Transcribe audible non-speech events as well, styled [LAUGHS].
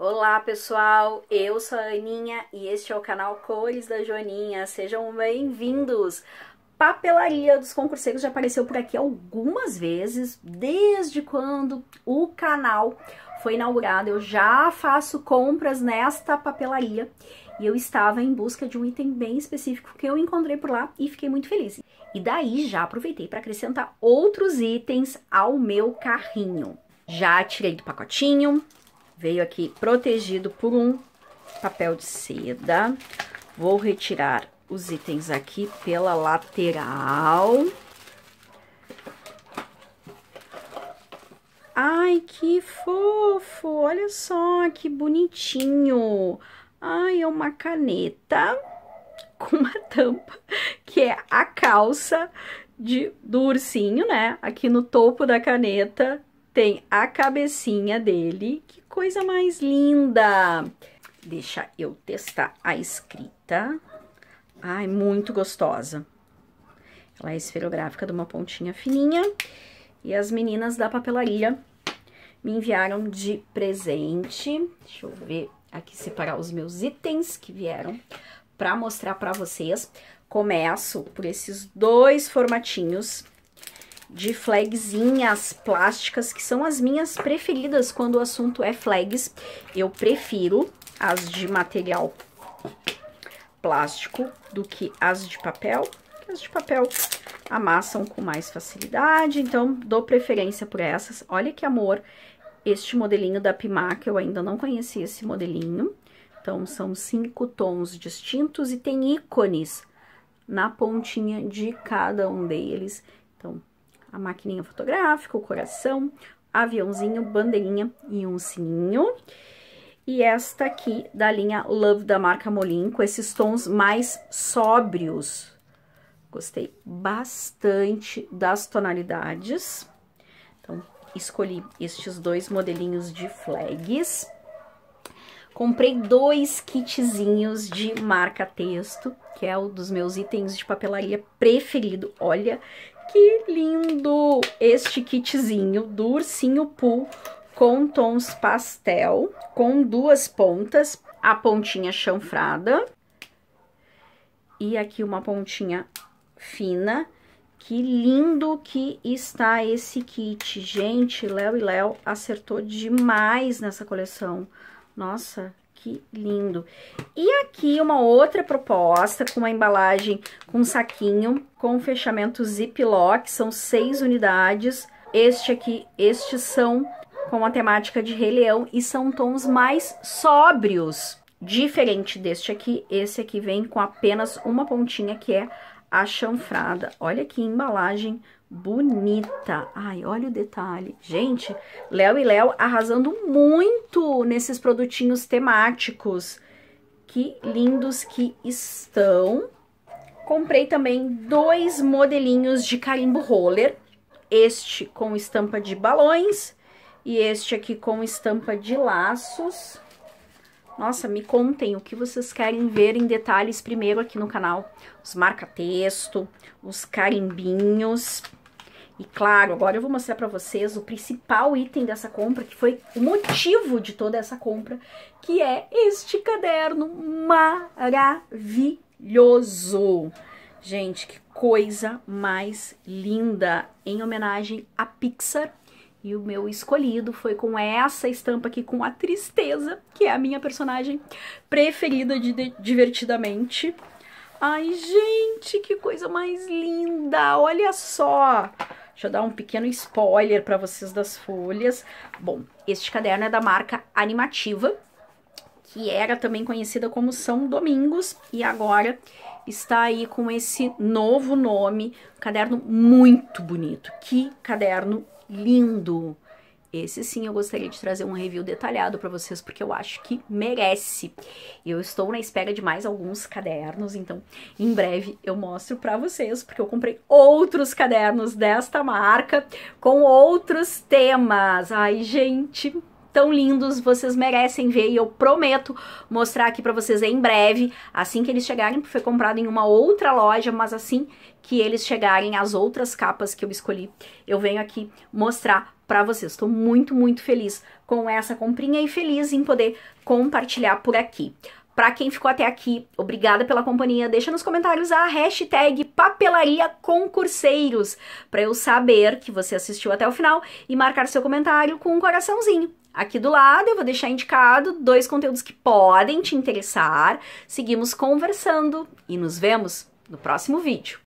Olá pessoal, eu sou a Aninha e este é o canal Cores da Joaninha. Sejam bem-vindos! Papelaria dos Concurseiros já apareceu por aqui algumas vezes, desde quando o canal foi inaugurado. Eu já faço compras nesta papelaria e eu estava em busca de um item bem específico que eu encontrei por lá e fiquei muito feliz. E daí já aproveitei para acrescentar outros itens ao meu carrinho. Já tirei do pacotinho, Veio aqui protegido por um papel de seda. Vou retirar os itens aqui pela lateral. Ai, que fofo! Olha só, que bonitinho! Ai, é uma caneta [LAUGHS] com uma tampa, que é a calça de, do ursinho, né? Aqui no topo da caneta tem a cabecinha dele. Que coisa mais linda! Deixa eu testar a escrita. Ai, muito gostosa. Ela é esferográfica de uma pontinha fininha. E as meninas da papelaria me enviaram de presente. Deixa eu ver aqui separar os meus itens que vieram para mostrar para vocês. Começo por esses dois formatinhos de flagzinhas plásticas, que são as minhas preferidas quando o assunto é flags. Eu prefiro as de material plástico do que as de papel, as de papel amassam com mais facilidade, então dou preferência por essas. Olha que amor este modelinho da Pimac, eu ainda não conhecia esse modelinho. Então, são cinco tons distintos e tem ícones na pontinha de cada um deles. Então, a maquininha fotográfica, o coração, aviãozinho, bandeirinha e um sininho. E esta aqui da linha Love da marca Molin, com esses tons mais sóbrios. Gostei bastante das tonalidades. Então, escolhi estes dois modelinhos de flags. Comprei dois kitzinhos de marca texto, que é um dos meus itens de papelaria preferido. Olha que lindo este kitzinho do ursinho Poo com tons pastel, com duas pontas, a pontinha chanfrada e aqui uma pontinha fina. Que lindo que está esse kit, gente. Léo e Léo acertou demais nessa coleção. Nossa, que lindo. E aqui uma outra proposta com uma embalagem com um saquinho com fechamento ziplock, são seis unidades. Este aqui, estes são com a temática de Rei Leão e são tons mais sóbrios. Diferente deste aqui, esse aqui vem com apenas uma pontinha que é a chanfrada. Olha que embalagem bonita. Ai, olha o detalhe. Gente, Léo e Léo arrasando muito nesses produtinhos temáticos. Que lindos que estão. Comprei também dois modelinhos de carimbo roller. Este com estampa de balões e este aqui com estampa de laços. Nossa, me contem o que vocês querem ver em detalhes primeiro aqui no canal. Os marca-texto, os carimbinhos. E claro, agora eu vou mostrar para vocês o principal item dessa compra, que foi o motivo de toda essa compra, que é este caderno maravilhoso. Gente, que coisa mais linda! Em homenagem a Pixar e o meu escolhido foi com essa estampa aqui, com a Tristeza, que é a minha personagem preferida de, de Divertidamente. Ai, gente, que coisa mais linda! Olha só! Deixa eu dar um pequeno spoiler para vocês das folhas. Bom, este caderno é da marca Animativa, que era também conhecida como São Domingos, e agora está aí com esse novo nome, um caderno muito bonito. Que caderno lindo! Esse sim eu gostaria de trazer um review detalhado para vocês, porque eu acho que merece. Eu estou na espera de mais alguns cadernos, então em breve eu mostro para vocês, porque eu comprei outros cadernos desta marca com outros temas. Ai, gente, tão lindos, vocês merecem ver e eu prometo mostrar aqui para vocês em breve, assim que eles chegarem, foi comprado em uma outra loja, mas assim que eles chegarem, as outras capas que eu escolhi, eu venho aqui mostrar para vocês. Estou muito, muito feliz com essa comprinha e feliz em poder compartilhar por aqui. Para quem ficou até aqui, obrigada pela companhia. Deixa nos comentários a hashtag papelaria concurseiros para eu saber que você assistiu até o final e marcar seu comentário com um coraçãozinho. Aqui do lado eu vou deixar indicado dois conteúdos que podem te interessar. Seguimos conversando e nos vemos no próximo vídeo.